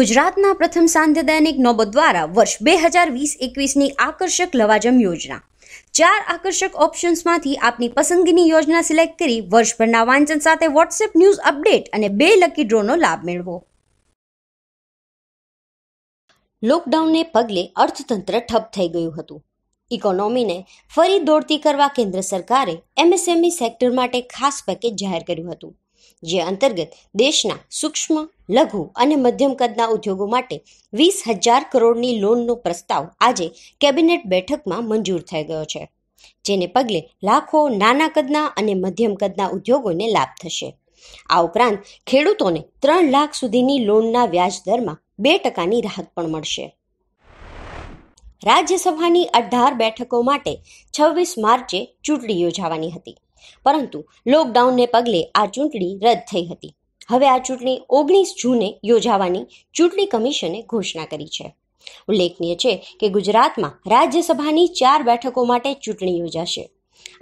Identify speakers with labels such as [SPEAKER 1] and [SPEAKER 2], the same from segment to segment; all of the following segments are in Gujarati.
[SPEAKER 1] ગુજરાતના પ્રથમ સાંધ્ય દૈનિક નોબત દ્વારા વર્ષ બે હજાર વીસ એકવીસની આકર્ષક લવાજમ યોજના ચાર આકર્ષક ઓપ્શન્સમાંથી આપની પસંદગીની યોજના સિલેક્ટ કરી વર્ષભરના વાંચન સાથે વોટ્સએપ ન્યૂઝ અપડેટ અને બે લકી ડ્રોનો લાભ મેળવો લોકડાઉનને પગલે અર્થતંત્ર ઠપ થઈ ગયું હતું ઇકોનોમીને ફરી દોડતી કરવા કેન્દ્ર સરકારે એમએસએમઈ સેક્ટર માટે ખાસ પેકેજ જાહેર કર્યું હતું જે અંતર્ગત દેશના સૂક્ષ્મ લઘુ અને મધ્યમ કદના ઉદ્યોગો માટે વીસ હજાર કરોડની લોનનો પ્રસ્તાવ આજે કેબિનેટ બેઠકમાં મંજૂર થઈ ગયો છે જેને પગલે લાખો નાના કદના અને મધ્યમ કદના ઉદ્યોગોને લાભ થશે આ ઉપરાંત ખેડૂતોને ત્રણ લાખ સુધીની લોનના વ્યાજ દરમાં બે ટકાની રાહત પણ મળશે રાજ્યસભાની અઢાર બેઠકો માટે છવ્વીસ માર્ચે ચૂંટણી યોજાવાની હતી પરંતુ લોકડાઉનને પગલે આ ચૂંટણી રદ થઈ હતી હવે આ ચૂંટણી ઓગણીસ જૂને યોજાવાની ચૂંટણી કમિશને ઘોષણા કરી છે ઉલ્લેખનીય છે કે ગુજરાતમાં રાજ્યસભાની ચાર બેઠકો માટે ચૂંટણી યોજાશે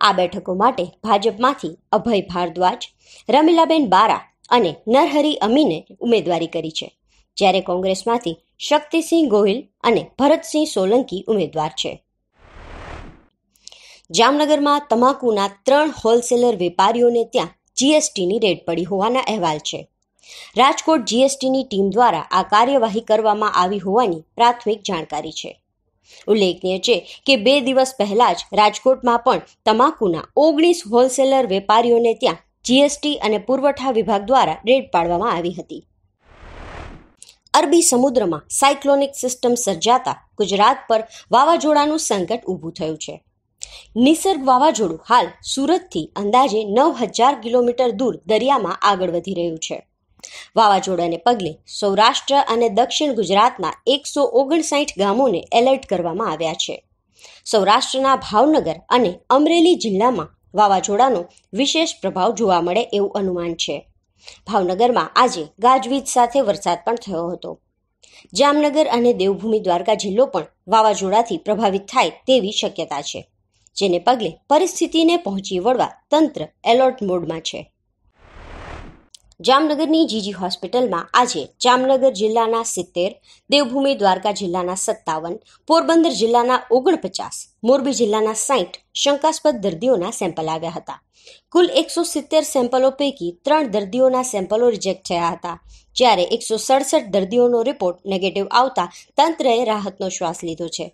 [SPEAKER 1] આ બેઠકો માટે ભાજપમાંથી અભય ભારદ્વાજ રમીલાબેન બારા અને નરહરી અમીને ઉમેદવારી કરી છે જ્યારે કોંગ્રેસમાંથી શક્તિસિંહ ગોહિલ અને ભરતસિંહ સોલંકી ઉમેદવાર છે જામનગરમાં તમાકુના ત્રણ હોલસેલર વેપારીઓને ત્યાં જીએસટીની રેડ પડી હોવાના અહેવાલ છે રાજકોટ જીએસટીની ટીમ દ્વારા આ કાર્યવાહી કરવામાં આવી હોવાની પ્રાથમિક જાણકારી છે ઉલ્લેખનીય છે કે બે દિવસ પહેલા જ રાજકોટમાં પણ તમાકુના ઓગણીસ હોલસેલર વેપારીઓને ત્યાં જીએસટી અને પુરવઠા વિભાગ દ્વારા રેડ પાડવામાં આવી હતી અરબી સમુદ્રમાં સાયક્લોનિક સિસ્ટમ સર્જાતા ગુજરાત પર વાવાઝોડાનું સંકટ ઊભું થયું છે નિસર્ગ વાવાઝોડું હાલ સુરતથી અંદાજે નવ હજાર કિલોમીટર દૂર દરિયામાં આગળ વધી રહ્યું છે વાવાઝોડાને પગલે સૌરાષ્ટ્ર અને દક્ષિણ ગુજરાતના એકસો ઓગણસાઠ ગામોને એલર્ટ કરવામાં આવ્યા છે સૌરાષ્ટ્રના ભાવનગર અને અમરેલી જિલ્લામાં વાવાઝોડાનો વિશેષ પ્રભાવ જોવા મળે એવું અનુમાન છે ભાવનગરમાં આજે ગાજવીજ સાથે વરસાદ પણ થયો હતો જામનગર અને દેવભૂમિ દ્વારકા જિલ્લો પણ વાવાઝોડાથી પ્રભાવિત થાય તેવી શક્યતા છે જેને પગલે પરિસ્થિતિને પહોંચી વળવા તંત્ર એલર્ટ મોડમાં છે જામનગરની જીજી હોસ્પિટલમાં આજે જામનગર જિલ્લાના સિત્તેર દેવભૂમિ દ્વારકા જિલ્લાના સત્તાવન પોરબંદર જિલ્લાના ઓગણપચાસ મોરબી જિલ્લાના સાહીઠ શંકાસ્પદ દર્દીઓના સેમ્પલ આવ્યા હતા કુલ એકસો સિત્તેર સેમ્પલો પૈકી ત્રણ દર્દીઓના સેમ્પલો રિજેક્ટ થયા હતા જ્યારે એકસો સડસઠ દર્દીઓનો રિપોર્ટ નેગેટિવ આવતા તંત્રએ રાહતનો શ્વાસ લીધો છે